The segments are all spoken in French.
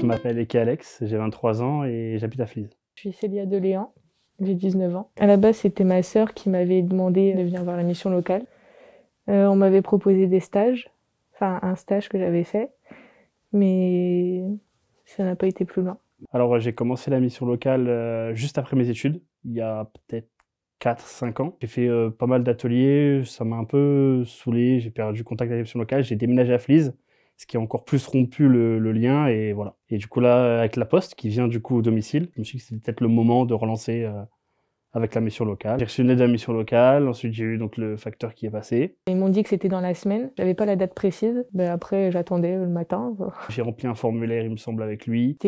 Je m'appelle Eke Alex, j'ai 23 ans et j'habite à Flize. Je suis Célia Deléan, j'ai 19 ans. À la base, c'était ma sœur qui m'avait demandé de venir voir la mission locale. Euh, on m'avait proposé des stages, enfin un stage que j'avais fait, mais ça n'a pas été plus loin. Alors j'ai commencé la mission locale euh, juste après mes études, il y a peut-être 4-5 ans. J'ai fait euh, pas mal d'ateliers, ça m'a un peu saoulé, j'ai perdu contact avec la mission locale, j'ai déménagé à Flise ce qui a encore plus rompu le, lien. Et voilà. Et du coup, là, avec la poste qui vient du coup au domicile, je me suis dit que c'était peut-être le moment de relancer euh, avec la mission locale. J'ai reçu une aide de la mission locale, ensuite j'ai eu donc le facteur qui est passé. Ils m'ont dit que c'était dans la semaine, j'avais pas la date précise, mais après j'attendais le matin. j'ai rempli un formulaire, il me semble, avec lui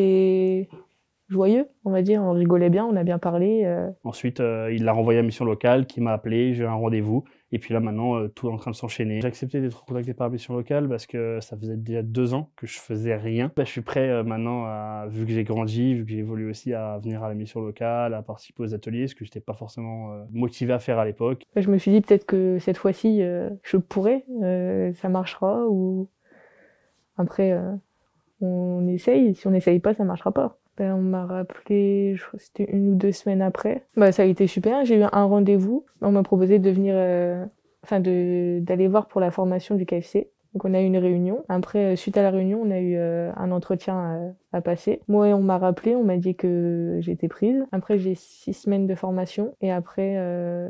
joyeux, on va dire. On rigolait bien, on a bien parlé. Euh. Ensuite, euh, il l'a renvoyé à Mission Locale, qui m'a appelé, j'ai eu un rendez-vous. Et puis là, maintenant, euh, tout est en train de s'enchaîner. J'ai accepté d'être contacté par Mission Locale parce que ça faisait déjà deux ans que je faisais rien. Bah, je suis prêt maintenant, à, vu que j'ai grandi, vu que j'ai évolué aussi, à venir à la Mission Locale, à participer aux ateliers, ce que je n'étais pas forcément motivé à faire à l'époque. Bah, je me suis dit peut-être que cette fois-ci, je pourrais, ça marchera. ou Après on essaye. Si on n'essaye pas, ça marchera pas. Ben, on m'a rappelé, je crois c'était une ou deux semaines après. Ben, ça a été super. J'ai eu un rendez-vous. On m'a proposé de venir, euh, enfin, de, d'aller voir pour la formation du KFC. Donc on a eu une réunion. Après, euh, suite à la réunion, on a eu euh, un entretien à, passer. Moi, on m'a rappelé, on m'a dit que j'étais prise. Après, j'ai six semaines de formation et après,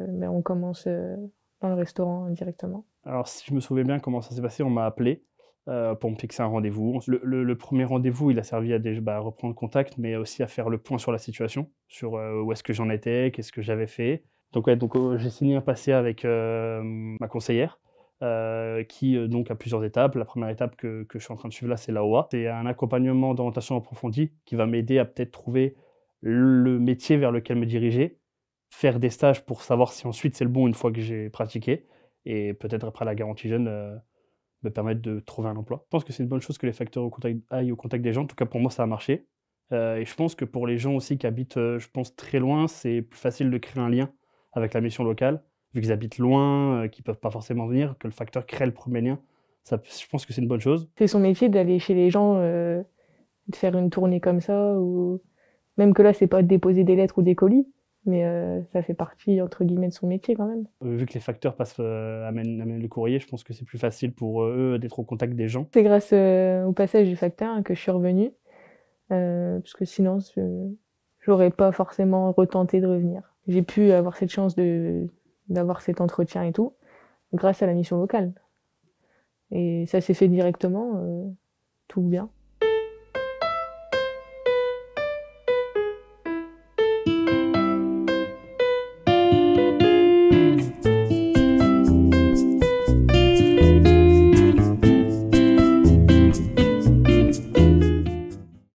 ben, on commence dans le restaurant directement. Alors, si je me souviens bien comment ça s'est passé, on m'a appelé. Euh, pour me fixer un rendez-vous. Le, premier rendez-vous, il a servi bah, à, reprendre contact, mais aussi à faire le point sur la situation, sur euh, où est-ce que j'en étais, qu'est-ce que j'avais fait. Donc, donc euh, j'ai signé un passé avec ma conseillère. qui donc a plusieurs étapes. La première étape que, je suis en train de suivre là, c'est l'AOA. C'est un accompagnement d'orientation approfondie qui va m'aider à peut-être trouver le métier vers lequel me diriger, faire des stages pour savoir si ensuite c'est le bon une fois que j'ai pratiqué, et peut-être après la garantie jeune, me permettre de trouver un emploi. Je pense que c'est une bonne chose que les facteurs aillent au contact des gens. En tout cas, pour moi, ça a marché. Euh, et je pense que pour les gens aussi qui habitent, euh, je pense, très loin, c'est plus facile de créer un lien avec la mission locale, vu qu'ils habitent loin, euh, qu'ils ne peuvent pas forcément venir, que le facteur crée le premier lien. Ça, je pense que c'est une bonne chose. C'est son métier d'aller chez les gens, de faire une tournée comme ça, ou même que là, c'est pas déposer des lettres ou des colis, mais euh, ça fait partie entre guillemets de son métier quand même. Euh, vu que les facteurs passent, euh, amènent, le courrier, je pense que c'est plus facile pour eux d'être au contact des gens. C'est grâce au passage du facteur hein, que je suis revenue, parce que sinon j'aurais pas forcément retenté de revenir. J'ai pu avoir cette chance d'avoir cet entretien et tout grâce à la mission locale, et ça s'est fait directement, tout bien.